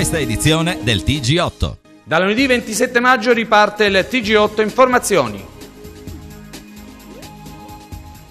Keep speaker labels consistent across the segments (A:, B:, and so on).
A: questa edizione del TG8.
B: Da lunedì 27 maggio riparte il TG8 Informazioni.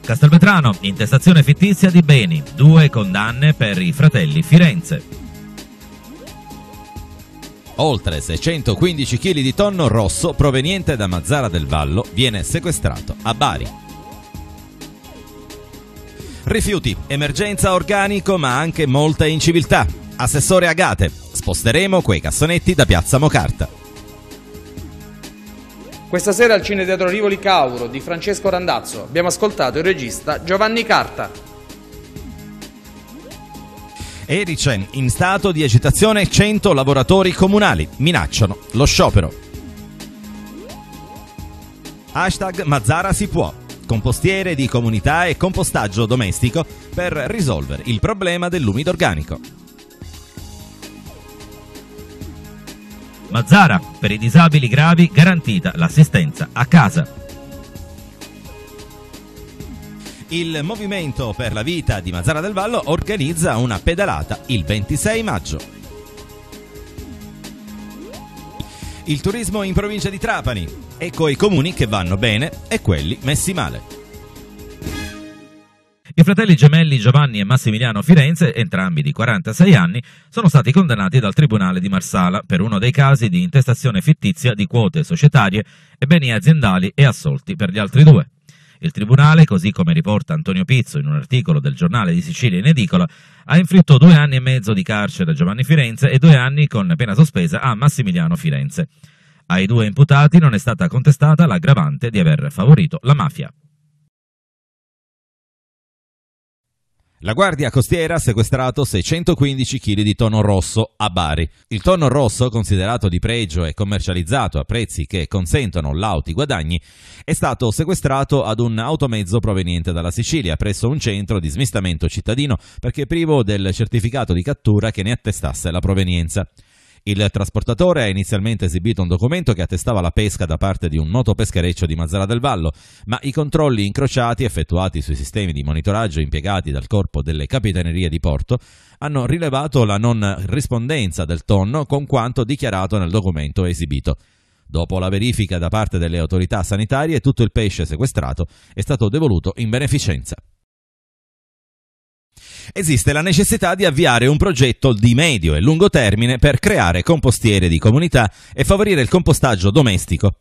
A: Castelvetrano, intestazione fittizia di beni, due condanne per i fratelli Firenze. Oltre 615 kg di tonno rosso proveniente da Mazzara del Vallo viene sequestrato a Bari. Rifiuti, emergenza organico ma anche molta inciviltà. Assessore Agate, sposteremo quei cassonetti da piazza Mocarta.
B: Questa sera al Cine Teatro Rivoli Cauro di Francesco Randazzo abbiamo ascoltato il regista Giovanni Carta.
A: Erice, in stato di agitazione 100 lavoratori comunali minacciano lo sciopero. Hashtag Mazzara si può. Compostiere di comunità e compostaggio domestico per risolvere il problema dell'umido organico. Mazzara, per i disabili gravi garantita l'assistenza a casa. Il Movimento per la Vita di Mazzara del Vallo organizza una pedalata il 26 maggio. Il turismo in provincia di Trapani. Ecco i comuni che vanno bene e quelli messi male. I fratelli gemelli Giovanni e Massimiliano Firenze, entrambi di 46 anni, sono stati condannati dal Tribunale di Marsala per uno dei casi di intestazione fittizia di quote societarie e beni aziendali e assolti per gli altri due. Il Tribunale, così come riporta Antonio Pizzo in un articolo del giornale di Sicilia in edicola, ha inflitto due anni e mezzo di carcere a Giovanni Firenze e due anni con pena sospesa a Massimiliano Firenze. Ai due imputati non è stata contestata l'aggravante di aver favorito la mafia. La Guardia Costiera ha sequestrato 615 kg di tonno rosso a Bari. Il tonno rosso, considerato di pregio e commercializzato a prezzi che consentono lauti guadagni, è stato sequestrato ad un automezzo proveniente dalla Sicilia presso un centro di smistamento cittadino perché privo del certificato di cattura che ne attestasse la provenienza. Il trasportatore ha inizialmente esibito un documento che attestava la pesca da parte di un noto peschereccio di Mazzara del Vallo, ma i controlli incrociati effettuati sui sistemi di monitoraggio impiegati dal corpo delle capitanerie di porto hanno rilevato la non rispondenza del tonno con quanto dichiarato nel documento esibito. Dopo la verifica da parte delle autorità sanitarie, tutto il pesce sequestrato è stato devoluto in beneficenza. Esiste la necessità di avviare un progetto di medio e lungo termine per creare compostiere di comunità e favorire il compostaggio domestico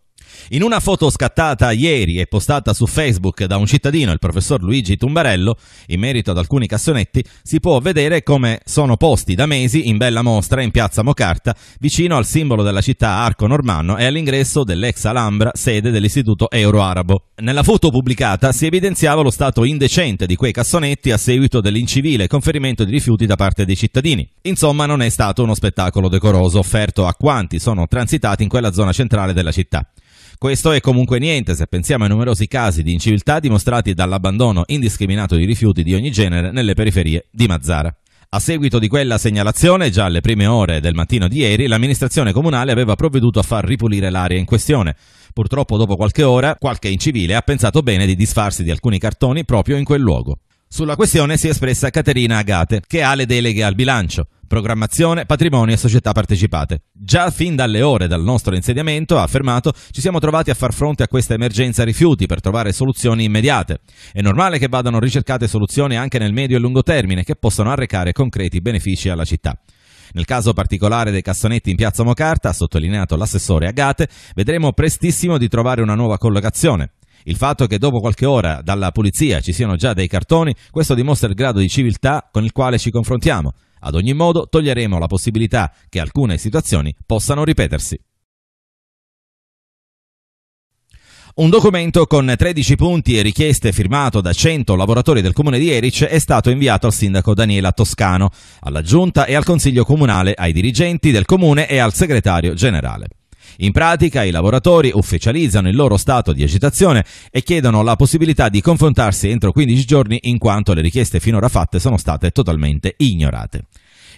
A: in una foto scattata ieri e postata su Facebook da un cittadino, il professor Luigi Tumbarello, in merito ad alcuni cassonetti, si può vedere come sono posti da mesi in bella mostra in piazza Mocarta, vicino al simbolo della città Arco Normanno e all'ingresso dell'ex Alhambra, sede dell'Istituto Euro-Arabo. Nella foto pubblicata si evidenziava lo stato indecente di quei cassonetti a seguito dell'incivile conferimento di rifiuti da parte dei cittadini. Insomma, non è stato uno spettacolo decoroso offerto a quanti sono transitati in quella zona centrale della città. Questo è comunque niente se pensiamo ai numerosi casi di inciviltà dimostrati dall'abbandono indiscriminato di rifiuti di ogni genere nelle periferie di Mazzara. A seguito di quella segnalazione, già alle prime ore del mattino di ieri, l'amministrazione comunale aveva provveduto a far ripulire l'area in questione. Purtroppo dopo qualche ora, qualche incivile ha pensato bene di disfarsi di alcuni cartoni proprio in quel luogo. Sulla questione si è espressa Caterina Agate, che ha le deleghe al bilancio, programmazione, patrimonio e società partecipate. Già fin dalle ore dal nostro insediamento, ha affermato, ci siamo trovati a far fronte a questa emergenza rifiuti per trovare soluzioni immediate. È normale che vadano ricercate soluzioni anche nel medio e lungo termine che possano arrecare concreti benefici alla città. Nel caso particolare dei cassonetti in piazza Mocarta, ha sottolineato l'assessore Agate, vedremo prestissimo di trovare una nuova collocazione. Il fatto che dopo qualche ora dalla polizia ci siano già dei cartoni, questo dimostra il grado di civiltà con il quale ci confrontiamo. Ad ogni modo, toglieremo la possibilità che alcune situazioni possano ripetersi. Un documento con 13 punti e richieste firmato da 100 lavoratori del comune di Erice è stato inviato al sindaco Daniela Toscano, alla giunta e al consiglio comunale, ai dirigenti del comune e al segretario generale. In pratica i lavoratori ufficializzano il loro stato di agitazione e chiedono la possibilità di confrontarsi entro 15 giorni in quanto le richieste finora fatte sono state totalmente ignorate.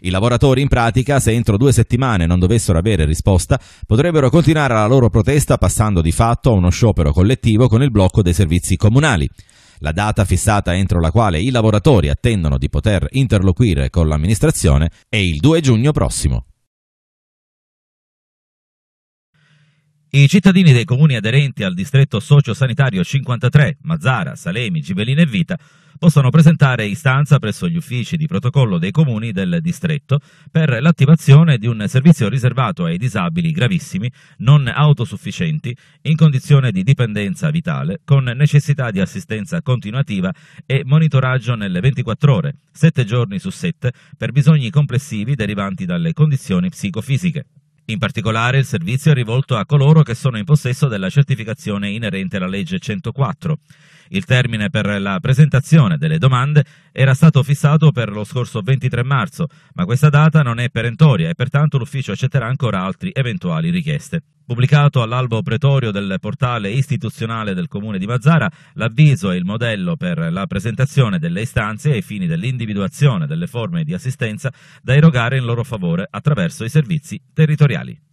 A: I lavoratori in pratica, se entro due settimane non dovessero avere risposta, potrebbero continuare la loro protesta passando di fatto a uno sciopero collettivo con il blocco dei servizi comunali. La data fissata entro la quale i lavoratori attendono di poter interloquire con l'amministrazione è il 2 giugno prossimo. I cittadini dei comuni aderenti al distretto sociosanitario 53, Mazzara, Salemi, Gibellina e Vita possono presentare istanza presso gli uffici di protocollo dei comuni del distretto per l'attivazione di un servizio riservato ai disabili gravissimi, non autosufficienti, in condizione di dipendenza vitale, con necessità di assistenza continuativa e monitoraggio nelle 24 ore, 7 giorni su 7, per bisogni complessivi derivanti dalle condizioni psicofisiche. In particolare il servizio è rivolto a coloro che sono in possesso della certificazione inerente alla legge 104 il termine per la presentazione delle domande era stato fissato per lo scorso 23 marzo, ma questa data non è perentoria e pertanto l'ufficio accetterà ancora altre eventuali richieste. Pubblicato all'albo pretorio del portale istituzionale del comune di Mazzara, l'avviso è il modello per la presentazione delle istanze ai fini dell'individuazione delle forme di assistenza da erogare in loro favore attraverso i servizi territoriali.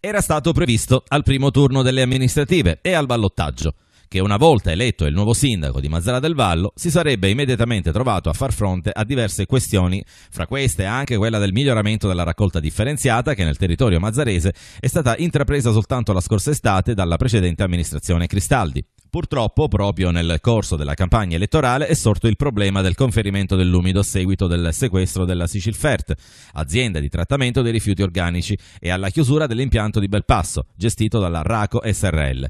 A: era stato previsto al primo turno delle amministrative e al ballottaggio, che una volta eletto il nuovo sindaco di Mazzara del Vallo si sarebbe immediatamente trovato a far fronte a diverse questioni, fra queste anche quella del miglioramento della raccolta differenziata che nel territorio mazzarese è stata intrapresa soltanto la scorsa estate dalla precedente amministrazione Cristaldi. Purtroppo, proprio nel corso della campagna elettorale, è sorto il problema del conferimento dell'umido a seguito del sequestro della Sicilfert, azienda di trattamento dei rifiuti organici, e alla chiusura dell'impianto di Belpasso, gestito dalla RACO SRL.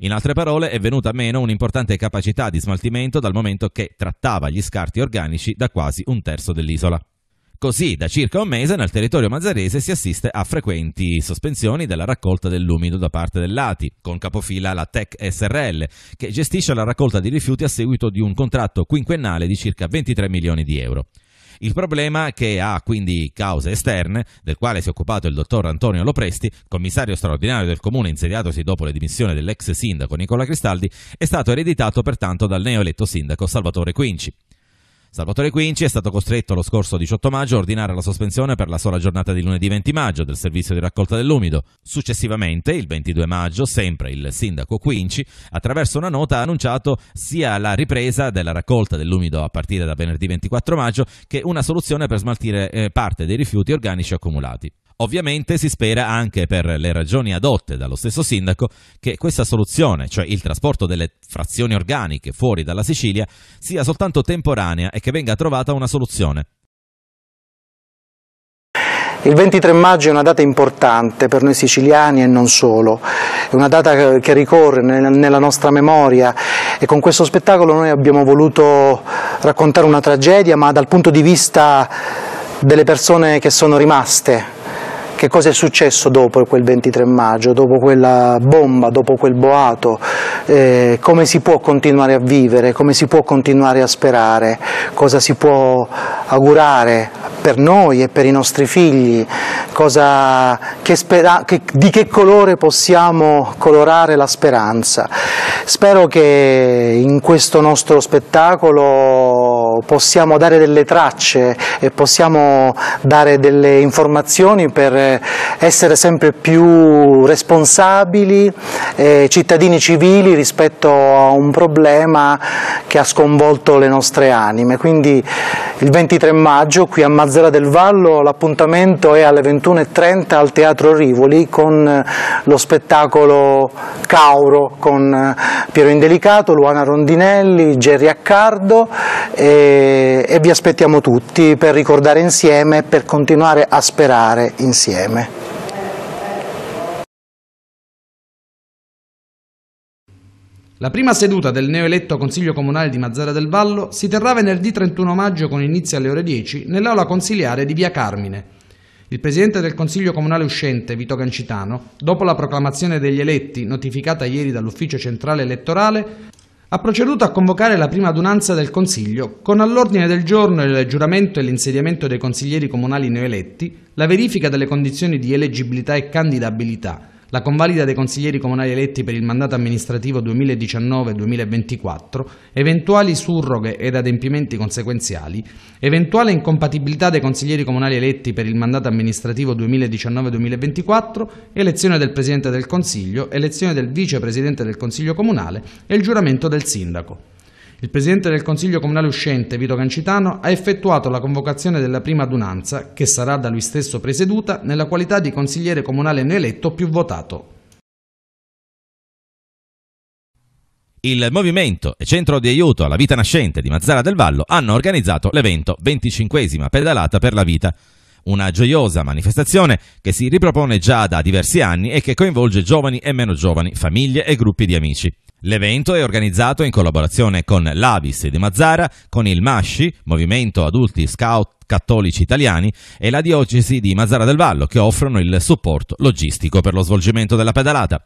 A: In altre parole, è venuta meno un'importante capacità di smaltimento dal momento che trattava gli scarti organici da quasi un terzo dell'isola. Così da circa un mese nel territorio mazzarese si assiste a frequenti sospensioni della raccolta dell'umido da parte dell'ATI, con capofila la Tech SRL, che gestisce la raccolta di rifiuti a seguito di un contratto quinquennale di circa 23 milioni di euro. Il problema, che ha quindi cause esterne, del quale si è occupato il dottor Antonio Lopresti, commissario straordinario del comune insediatosi dopo le dimissioni dell'ex sindaco Nicola Cristaldi, è stato ereditato pertanto dal neoeletto sindaco Salvatore Quinci. Salvatore Quinci è stato costretto lo scorso 18 maggio a ordinare la sospensione per la sola giornata di lunedì 20 maggio del servizio di raccolta dell'umido. Successivamente, il 22 maggio, sempre il sindaco Quinci, attraverso una nota ha annunciato sia la ripresa della raccolta dell'umido a partire da venerdì 24 maggio che una soluzione per smaltire eh, parte dei rifiuti organici accumulati. Ovviamente si spera anche per le ragioni adotte dallo stesso sindaco che questa soluzione, cioè il trasporto delle frazioni organiche fuori dalla Sicilia, sia soltanto temporanea e che venga trovata una soluzione.
C: Il 23 maggio è una data importante per noi siciliani e non solo, è una data che ricorre nella nostra memoria e con questo spettacolo noi abbiamo voluto raccontare una tragedia ma dal punto di vista delle persone che sono rimaste che cosa è successo dopo quel 23 maggio, dopo quella bomba, dopo quel boato, eh, come si può continuare a vivere, come si può continuare a sperare, cosa si può augurare per noi e per i nostri figli, cosa, che spera, che, di che colore possiamo colorare la speranza. Spero che in questo nostro spettacolo possiamo dare delle tracce, e possiamo dare delle informazioni per essere sempre più responsabili, eh, cittadini civili rispetto a un problema che ha sconvolto le nostre anime. Quindi il 23 maggio qui a Mazzara del Vallo l'appuntamento è alle 21.30 al Teatro Rivoli con eh, lo spettacolo Cauro con eh, Piero Indelicato, Luana Rondinelli, Gerry Accardo. E e, vi aspettiamo tutti per ricordare insieme, per continuare a sperare insieme.
B: La prima seduta del neoeletto Consiglio Comunale di Mazzara del Vallo si terrà venerdì 31 maggio con inizio alle ore 10 nell'aula consiliare di Via Carmine. Il presidente del Consiglio Comunale uscente, Vito Gancitano, dopo la proclamazione degli eletti notificata ieri dall'Ufficio Centrale Elettorale, ha proceduto a convocare la prima adunanza del Consiglio con all'ordine del giorno il giuramento e l'insediamento dei consiglieri comunali neoeletti, la verifica delle condizioni di eleggibilità e candidabilità, la convalida dei consiglieri comunali eletti per il mandato amministrativo 2019-2024, eventuali surroghe ed adempimenti conseguenziali, eventuale incompatibilità dei consiglieri comunali eletti per il mandato amministrativo 2019-2024, elezione del Presidente del Consiglio, elezione del Vicepresidente del Consiglio Comunale e il giuramento del Sindaco. Il Presidente del Consiglio Comunale uscente, Vito Cancitano, ha effettuato la convocazione della prima adunanza, che sarà da lui stesso presieduta, nella qualità di consigliere comunale non eletto più votato.
A: Il Movimento e Centro di Aiuto alla Vita Nascente di Mazzara del Vallo hanno organizzato l'evento 25 Pedalata per la Vita, una gioiosa manifestazione che si ripropone già da diversi anni e che coinvolge giovani e meno giovani, famiglie e gruppi di amici. L'evento è organizzato in collaborazione con l'Avis di Mazzara, con il MASCI, Movimento Adulti Scout Cattolici Italiani, e la Diocesi di Mazzara del Vallo, che offrono il supporto logistico per lo svolgimento della pedalata.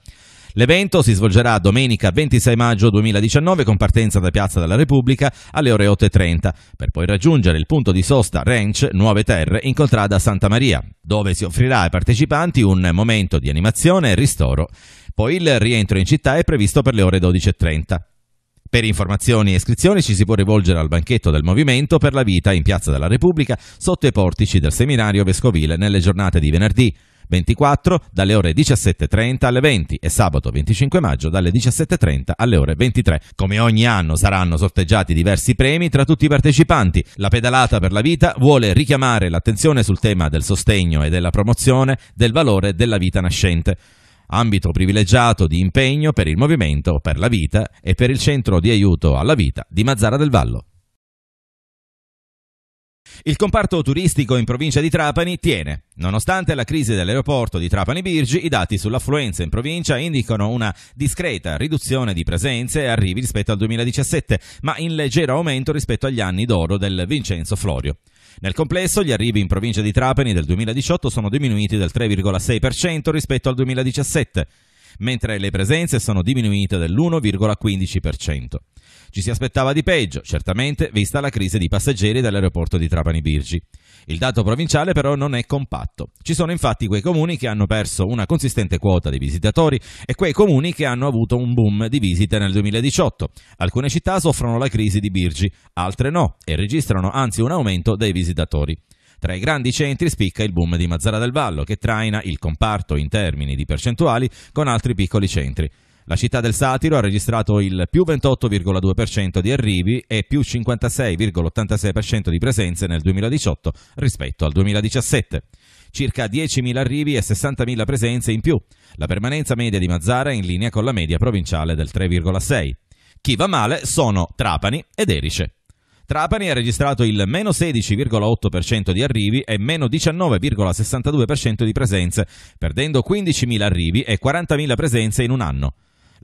A: L'evento si svolgerà domenica 26 maggio 2019 con partenza da Piazza della Repubblica alle ore 8.30 per poi raggiungere il punto di sosta Ranch Nuove Terre in contrada Santa Maria, dove si offrirà ai partecipanti un momento di animazione e ristoro poi il rientro in città è previsto per le ore 12.30. Per informazioni e iscrizioni ci si può rivolgere al banchetto del Movimento per la Vita in Piazza della Repubblica sotto i portici del seminario vescovile nelle giornate di venerdì 24 dalle ore 17.30 alle 20 e sabato 25 maggio dalle 17.30 alle ore 23. Come ogni anno saranno sorteggiati diversi premi tra tutti i partecipanti. La pedalata per la vita vuole richiamare l'attenzione sul tema del sostegno e della promozione del valore della vita nascente ambito privilegiato di impegno per il Movimento per la Vita e per il Centro di Aiuto alla Vita di Mazzara del Vallo. Il comparto turistico in provincia di Trapani tiene. Nonostante la crisi dell'aeroporto di Trapani Birgi, i dati sull'affluenza in provincia indicano una discreta riduzione di presenze e arrivi rispetto al 2017, ma in leggero aumento rispetto agli anni d'oro del Vincenzo Florio. Nel complesso, gli arrivi in provincia di Trapani del 2018 sono diminuiti del 3,6% rispetto al 2017, mentre le presenze sono diminuite dell'1,15%. Ci si aspettava di peggio, certamente, vista la crisi di passeggeri dall'aeroporto di Trapani Birgi. Il dato provinciale però non è compatto. Ci sono infatti quei comuni che hanno perso una consistente quota di visitatori e quei comuni che hanno avuto un boom di visite nel 2018. Alcune città soffrono la crisi di Birgi, altre no, e registrano anzi un aumento dei visitatori. Tra i grandi centri spicca il boom di Mazzara del Vallo, che traina il comparto in termini di percentuali con altri piccoli centri. La città del Satiro ha registrato il più 28,2% di arrivi e più 56,86% di presenze nel 2018 rispetto al 2017 circa 10.000 arrivi e 60.000 presenze in più. La permanenza media di Mazzara è in linea con la media provinciale del 3,6. Chi va male sono Trapani ed Erice. Trapani ha registrato il meno 16,8% di arrivi e meno 19,62% di presenze, perdendo 15.000 arrivi e 40.000 presenze in un anno.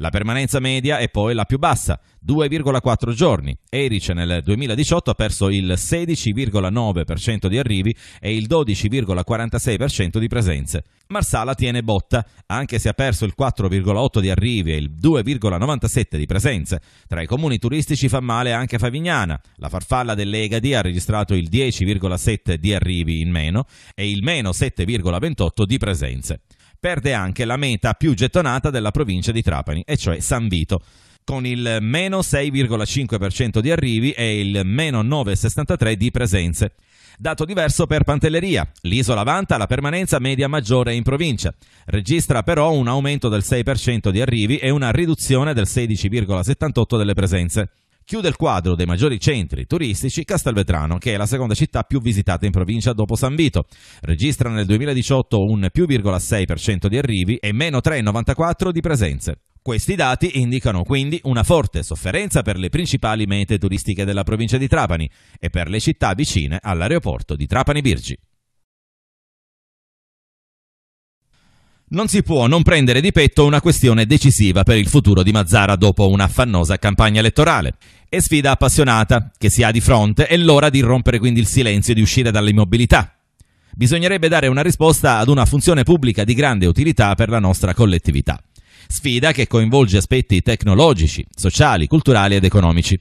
A: La permanenza media è poi la più bassa, 2,4 giorni. Erice nel 2018 ha perso il 16,9% di arrivi e il 12,46% di presenze. Marsala tiene botta, anche se ha perso il 4,8 di arrivi e il 2,97 di presenze. Tra i comuni turistici fa male anche Favignana. La farfalla dell'Egadi ha registrato il 10,7 di arrivi in meno e il meno 7,28 di presenze perde anche la meta più gettonata della provincia di Trapani, e cioè San Vito con il meno 6,5% di arrivi e il meno 9,63% di presenze. Dato diverso per Pantelleria. L'isola vanta la permanenza media maggiore in provincia. Registra però un aumento del 6% di arrivi e una riduzione del 16,78% delle presenze. Chiude il quadro dei maggiori centri turistici Castelvetrano, che è la seconda città più visitata in provincia dopo San Vito. Registra nel 2018 un più 6% di arrivi e meno 3,94% di presenze. Questi dati indicano quindi una forte sofferenza per le principali mete turistiche della provincia di Trapani e per le città vicine all'aeroporto di Trapani Birgi. Non si può non prendere di petto una questione decisiva per il futuro di Mazzara dopo una affannosa campagna elettorale. È sfida appassionata che si ha di fronte, è l'ora di rompere quindi il silenzio e di uscire dall'immobilità. Bisognerebbe dare una risposta ad una funzione pubblica di grande utilità per la nostra collettività. Sfida che coinvolge aspetti tecnologici, sociali, culturali ed economici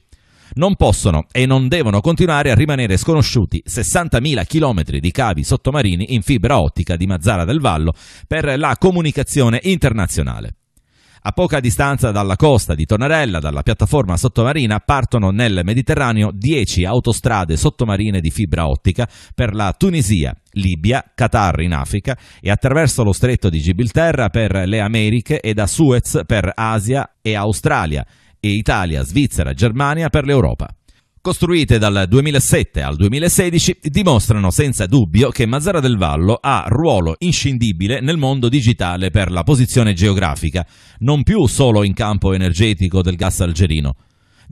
A: non possono e non devono continuare a rimanere sconosciuti 60.000 km di cavi sottomarini in fibra ottica di Mazzara del Vallo per la comunicazione internazionale. A poca distanza dalla costa di Tonarella, dalla piattaforma sottomarina, partono nel Mediterraneo 10 autostrade sottomarine di fibra ottica per la Tunisia, Libia, Qatar in Africa e attraverso lo stretto di Gibilterra per le Americhe e da Suez per Asia e Australia e Italia, Svizzera, Germania per l'Europa. Costruite dal 2007 al 2016, dimostrano senza dubbio che Mazzara del Vallo ha ruolo inscindibile nel mondo digitale per la posizione geografica, non più solo in campo energetico del gas algerino.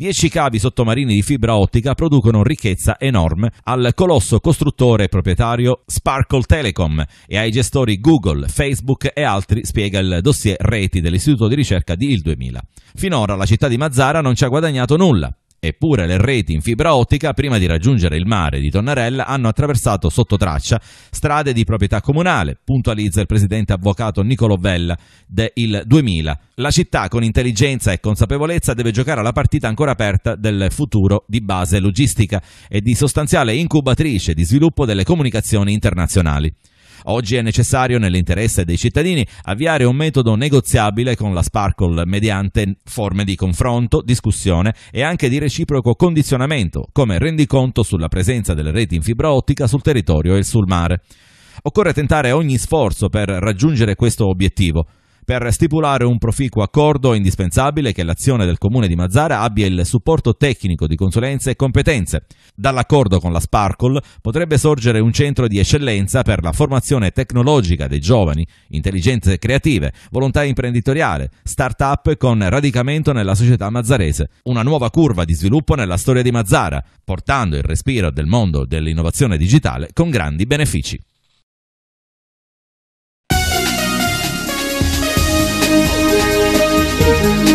A: 10 cavi sottomarini di fibra ottica producono ricchezza enorme al colosso costruttore e proprietario Sparkle Telecom e ai gestori Google, Facebook e altri, spiega il dossier Reti dell'Istituto di ricerca di Il 2000. Finora la città di Mazzara non ci ha guadagnato nulla. Eppure le reti in fibra ottica, prima di raggiungere il mare di Tonnarella, hanno attraversato sottotraccia strade di proprietà comunale, puntualizza il presidente avvocato Nicolo Vella del 2000. La città con intelligenza e consapevolezza deve giocare alla partita ancora aperta del futuro di base logistica e di sostanziale incubatrice di sviluppo delle comunicazioni internazionali. Oggi è necessario, nell'interesse dei cittadini, avviare un metodo negoziabile con la Sparkle mediante forme di confronto, discussione e anche di reciproco condizionamento, come rendiconto sulla presenza delle reti in fibra ottica sul territorio e sul mare. Occorre tentare ogni sforzo per raggiungere questo obiettivo per stipulare un proficuo accordo è indispensabile che l'azione del comune di Mazzara abbia il supporto tecnico di consulenze e competenze. Dall'accordo con la Sparkle potrebbe sorgere un centro di eccellenza per la formazione tecnologica dei giovani, intelligenze creative, volontà imprenditoriale, start-up con radicamento nella società mazzarese, una nuova curva di sviluppo nella storia di Mazzara, portando il respiro del mondo dell'innovazione digitale con grandi benefici. Thank you.